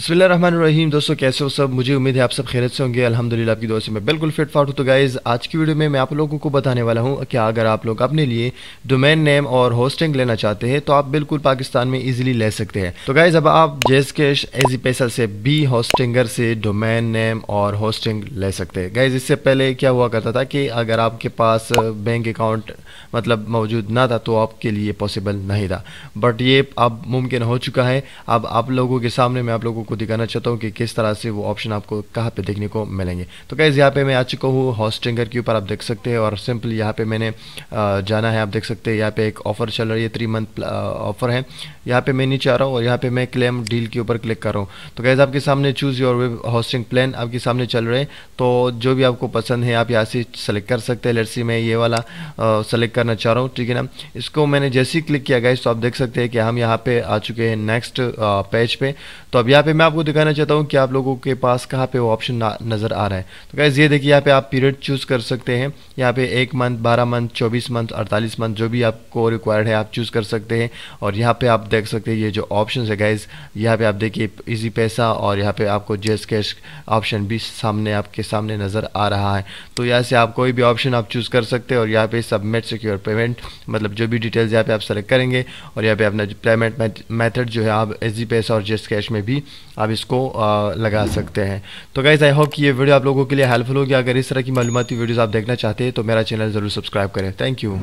बसमीम दोस्तों कैसे हो सब मुझे उम्मीद है आप सब खैरत से होंगे अल्हम्दुलिल्लाह आपकी दोस्तों में मैं बिल्कुल फिट फाट हूँ तो गाइज़ आज की वीडियो में मैं आप लोगों को बताने वाला हूँ कि अगर आप लोग अपने लिए डोमेन नेम और होस्टिंग लेना चाहते हैं तो आप बिल्कुल पाकिस्तान में इजीली ले सकते हैं तो गाइज़ अब आप जेस कैश एजी पैसा से बी होस्टिंगर से डोमेन नेम और होस्टिंग ले सकते हैं गाइज़ इससे पहले क्या हुआ करता था कि अगर आपके पास बैंक अकाउंट मतलब मौजूद ना था तो आपके लिए पॉसिबल नहीं था बट ये अब मुमकिन हो चुका है अब आप लोगों के सामने मैं आप लोगों आपको दिखाना चाहता हूँ कि किस तरह से वो ऑप्शन आपको कहाँ पे देखने को मिलेंगे तो गैज़ यहाँ पे मैं आ चुका हूँ हॉस्टिंगर के ऊपर आप देख सकते हैं और सिंपल यहाँ पे मैंने जाना है आप देख सकते हैं यहाँ पे एक ऑफ़र चल रही है थ्री मंथ ऑफ़र है यहाँ पे मैं नीचे आ रहा हूँ और यहाँ पे मैं क्लेम डील के ऊपर क्लिक कर रहा हूँ तो कैसे आपके सामने choose your web hosting plan आपके सामने चल रहे हैं तो जो भी आपको पसंद है आप यहाँ से सेलेक्ट कर सकते हैं लड़सी में मैं ये वाला सेलेक्ट करना चाह रहा हूँ ठीक है ना इसको मैंने जैसे ही क्लिक किया गया तो आप देख सकते हैं कि हम यहाँ पे आ चुके हैं नेक्स्ट पेज पे तो अब यहाँ पे पे मैं आपको दिखाना चाहता हूँ कि आप लोगों के पास कहाँ पे वो ऑप्शन नज़र आ रहा है तो गैस ये देखिए यहाँ पे आप पीरियड चूज़ कर सकते हैं यहाँ पे एक मंथ बारह मंथ चौबीस मंथ अड़तालीस मंथ जो भी आपको रिक्वायर्ड है आप चूज़ कर सकते हैं और यहाँ पे आप देख सकते हैं ये जो ऑप्शन है गैस यहाँ पे आप देखिए ईजी पैसा और यहाँ पर आपको जेस कैश ऑप्शन भी सामने आपके सामने नज़र आ रहा है तो यहाँ से आप कोई भी ऑप्शन आप चूज़ कर सकते हैं और यहाँ पर सबमिट सिक्योर पेमेंट मतलब जो भी डिटेल्स यहाँ पर आप सेलेक्ट करेंगे और यहाँ पर अपना पेमेंट मैथड जो है आप इजी पैसा और जेस कैश में भी आप इसको आ, लगा सकते हैं तो गाइज़ आई होप कि ये वीडियो आप लोगों के लिए हेल्पफुल होगी अगर इस तरह की मालूमती वीडियोज़ आप देखना चाहते हैं तो मेरा चैनल ज़रूर सब्सक्राइब करें थैंक यू